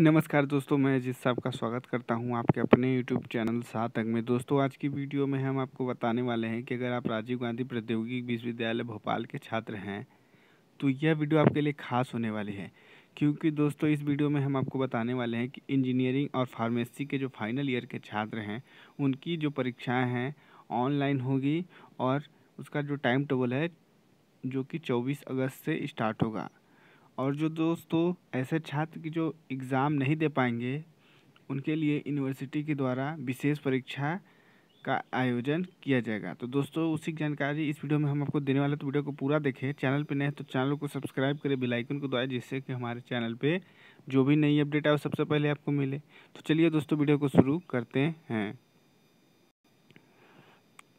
नमस्कार दोस्तों मैं जिस साहब का स्वागत करता हूं आपके अपने यूट्यूब चैनल सात तक में दोस्तों आज की वीडियो में हम आपको बताने वाले हैं कि अगर आप राजीव गांधी प्रौद्योगिकी विश्वविद्यालय भोपाल के छात्र हैं तो यह वीडियो आपके लिए खास होने वाली है क्योंकि दोस्तों इस वीडियो में हम आपको बताने वाले हैं कि इंजीनियरिंग और फार्मेसी के जो फाइनल ईयर के छात्र हैं उनकी जो परीक्षाएँ हैं ऑनलाइन होगी और उसका जो टाइम टेबल है जो कि चौबीस अगस्त से स्टार्ट होगा और जो दोस्तों ऐसे छात्र की जो एग्ज़ाम नहीं दे पाएंगे उनके लिए यूनिवर्सिटी के द्वारा विशेष परीक्षा का आयोजन किया जाएगा तो दोस्तों उसी जानकारी इस वीडियो में हम आपको देने वाले तो वीडियो को पूरा देखें चैनल पर नए तो चैनल को सब्सक्राइब करें बिलाइकन को दबाएं जिससे कि हमारे चैनल पे जो भी नई अपडेट आए वो सबसे पहले आपको मिले तो चलिए दोस्तों वीडियो को शुरू करते हैं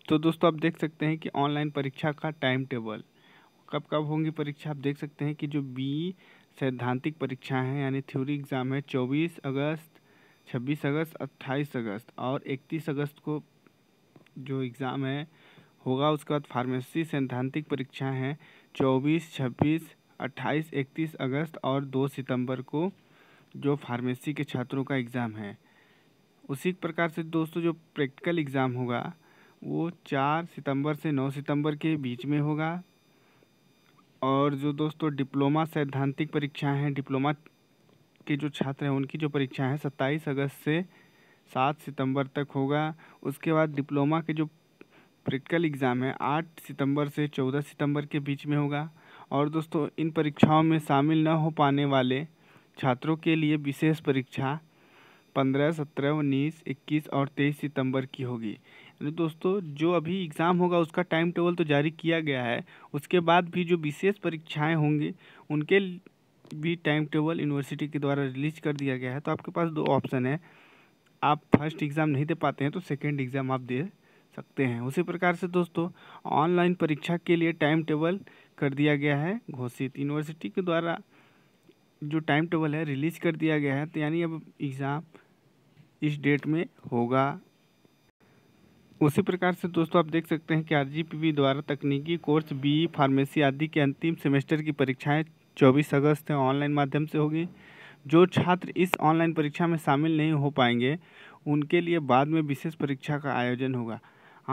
तो दोस्तों आप देख सकते हैं कि ऑनलाइन परीक्षा का टाइम टेबल कब कब होंगी परीक्षा आप देख सकते हैं कि जो बी सैद्धांतिक परीक्षा है यानी थ्योरी एग्ज़ाम है चौबीस अगस्त छब्बीस अगस्त अट्ठाईस अगस्त और इकतीस अगस्त को जो एग्ज़ाम है होगा उसके बाद फार्मेसी सैद्धांतिक परीक्षा है चौबीस छब्बीस अट्ठाईस इकतीस अगस्त और दो सितंबर को जो फार्मेसी के छात्रों का एग्ज़ाम है उसी प्रकार से दोस्तों जो प्रैक्टिकल एग्ज़ाम होगा वो चार सितंबर से नौ सितंबर के बीच में होगा और जो दोस्तों डिप्लोमा सैद्धांतिक परीक्षाएं हैं डिप्लोमा के जो छात्र हैं उनकी जो परीक्षाएं हैं सत्ताईस अगस्त से सात सितंबर तक होगा उसके बाद डिप्लोमा के जो प्रैक्टिकल एग्ज़ाम है आठ सितंबर से चौदह सितंबर के बीच में होगा और दोस्तों इन परीक्षाओं में शामिल न हो पाने वाले छात्रों के लिए विशेष परीक्षा पंद्रह सत्रह उन्नीस इक्कीस और तेईस सितंबर की होगी दोस्तों जो अभी एग्ज़ाम होगा उसका टाइम टेबल तो जारी किया गया है उसके बाद भी जो विशेष परीक्षाएं होंगी उनके भी टाइम टेबल यूनिवर्सिटी के द्वारा रिलीज कर दिया गया है तो आपके पास दो ऑप्शन है आप फर्स्ट एग्ज़ाम नहीं दे पाते हैं तो सेकेंड एग्ज़ाम आप दे सकते हैं उसी प्रकार से दोस्तों ऑनलाइन परीक्षा के लिए टाइम टेबल कर दिया गया है घोषित यूनिवर्सिटी के द्वारा जो टाइम टेबल है रिलीज कर दिया गया है तो यानी अब एग्ज़ाम इस डेट में होगा उसी प्रकार से दोस्तों आप देख सकते हैं कि आर द्वारा तकनीकी कोर्स बी फार्मेसी आदि के अंतिम सेमेस्टर की परीक्षाएं 24 अगस्त ऑनलाइन माध्यम से होगी जो छात्र इस ऑनलाइन परीक्षा में शामिल नहीं हो पाएंगे उनके लिए बाद में विशेष परीक्षा का आयोजन होगा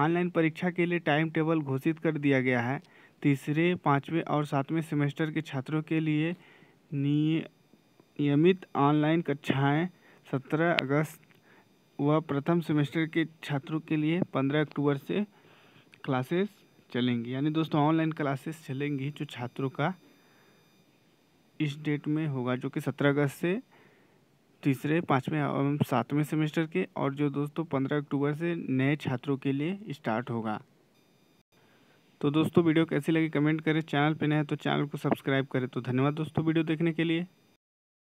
ऑनलाइन परीक्षा के लिए टाइम टेबल घोषित कर दिया गया है तीसरे पाँचवें और सातवें सेमेस्टर के छात्रों के लिए नियमित ऑनलाइन कक्षाएँ सत्रह अगस्त वह प्रथम सेमेस्टर के छात्रों के लिए पंद्रह अक्टूबर से क्लासेस चलेंगी यानी दोस्तों ऑनलाइन क्लासेस चलेंगी जो छात्रों का इस डेट में होगा जो कि सत्रह अगस्त से तीसरे पाँचवें एवं सातवें सेमेस्टर के और जो दोस्तों पंद्रह अक्टूबर से नए छात्रों के लिए स्टार्ट होगा तो दोस्तों वीडियो कैसी लगी कमेंट करें चैनल पर नए तो चैनल को सब्सक्राइब करें तो धन्यवाद दोस्तों वीडियो देखने के लिए